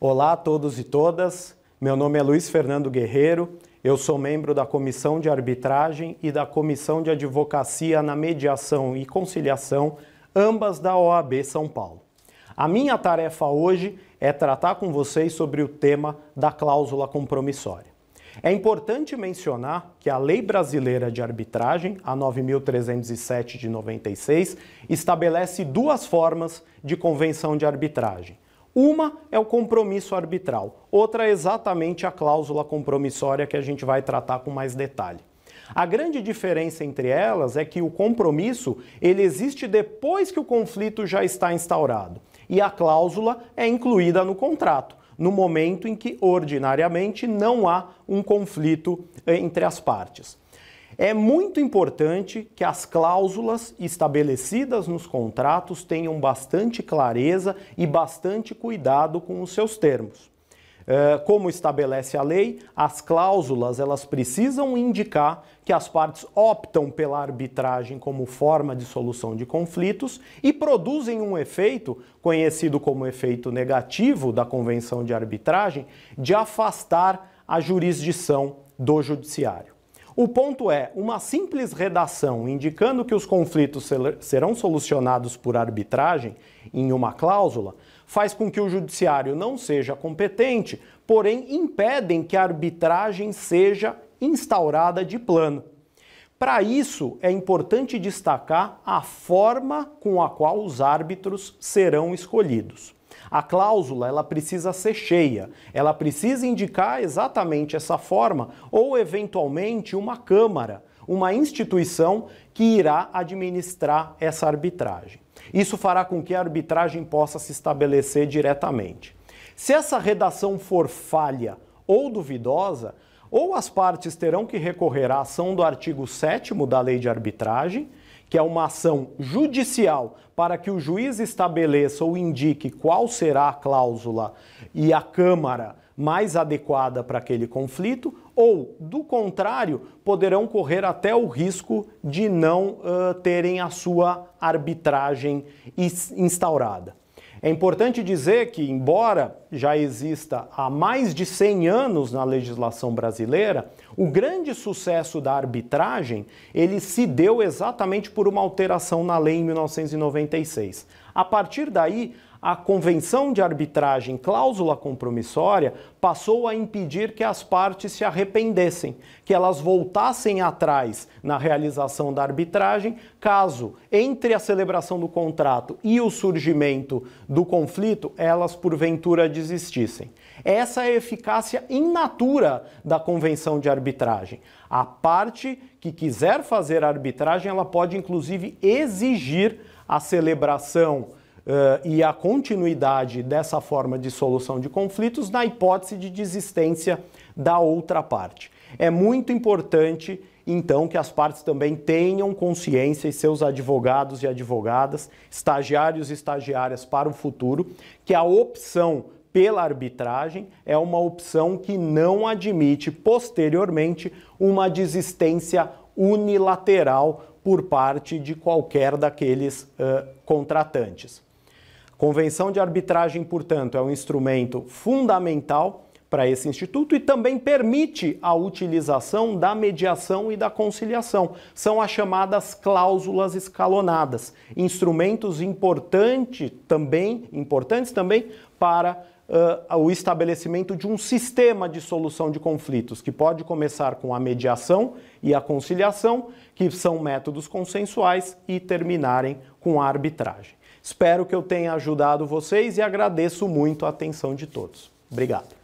Olá a todos e todas. Meu nome é Luiz Fernando Guerreiro. Eu sou membro da Comissão de Arbitragem e da Comissão de Advocacia na Mediação e Conciliação, ambas da OAB São Paulo. A minha tarefa hoje é tratar com vocês sobre o tema da cláusula compromissória. É importante mencionar que a Lei Brasileira de Arbitragem, a 9307 de 96, estabelece duas formas de convenção de arbitragem. Uma é o compromisso arbitral, outra é exatamente a cláusula compromissória que a gente vai tratar com mais detalhe. A grande diferença entre elas é que o compromisso ele existe depois que o conflito já está instaurado e a cláusula é incluída no contrato no momento em que ordinariamente não há um conflito eh, entre as partes. É muito importante que as cláusulas estabelecidas nos contratos tenham bastante clareza e bastante cuidado com os seus termos. Eh, como estabelece a lei, as cláusulas elas precisam indicar que as partes optam pela arbitragem como forma de solução de conflitos e produzem um efeito, conhecido como efeito negativo da convenção de arbitragem, de afastar a jurisdição do judiciário. O ponto é, uma simples redação indicando que os conflitos serão solucionados por arbitragem em uma cláusula faz com que o judiciário não seja competente, porém impedem que a arbitragem seja instaurada de plano. Para isso, é importante destacar a forma com a qual os árbitros serão escolhidos. A cláusula ela precisa ser cheia, ela precisa indicar exatamente essa forma ou eventualmente uma câmara uma instituição que irá administrar essa arbitragem. Isso fará com que a arbitragem possa se estabelecer diretamente. Se essa redação for falha ou duvidosa, ou as partes terão que recorrer à ação do artigo 7 da Lei de Arbitragem, que é uma ação judicial para que o juiz estabeleça ou indique qual será a cláusula e a Câmara mais adequada para aquele conflito, ou, do contrário, poderão correr até o risco de não uh, terem a sua arbitragem instaurada. É importante dizer que, embora já exista há mais de 100 anos na legislação brasileira, o grande sucesso da arbitragem ele se deu exatamente por uma alteração na lei em 1996. A partir daí, a convenção de arbitragem cláusula compromissória passou a impedir que as partes se arrependessem, que elas voltassem atrás na realização da arbitragem, caso entre a celebração do contrato e o surgimento do conflito elas porventura desistissem. Essa é a eficácia in natura da convenção de arbitragem. A parte que quiser fazer a arbitragem, ela pode inclusive exigir a celebração Uh, e a continuidade dessa forma de solução de conflitos na hipótese de desistência da outra parte. É muito importante, então, que as partes também tenham consciência e seus advogados e advogadas, estagiários e estagiárias para o futuro, que a opção pela arbitragem é uma opção que não admite posteriormente uma desistência unilateral por parte de qualquer daqueles uh, contratantes. Convenção de arbitragem, portanto, é um instrumento fundamental para esse instituto e também permite a utilização da mediação e da conciliação. São as chamadas cláusulas escalonadas, instrumentos importantes também, importantes também para uh, o estabelecimento de um sistema de solução de conflitos, que pode começar com a mediação e a conciliação, que são métodos consensuais, e terminarem com a arbitragem. Espero que eu tenha ajudado vocês e agradeço muito a atenção de todos. Obrigado.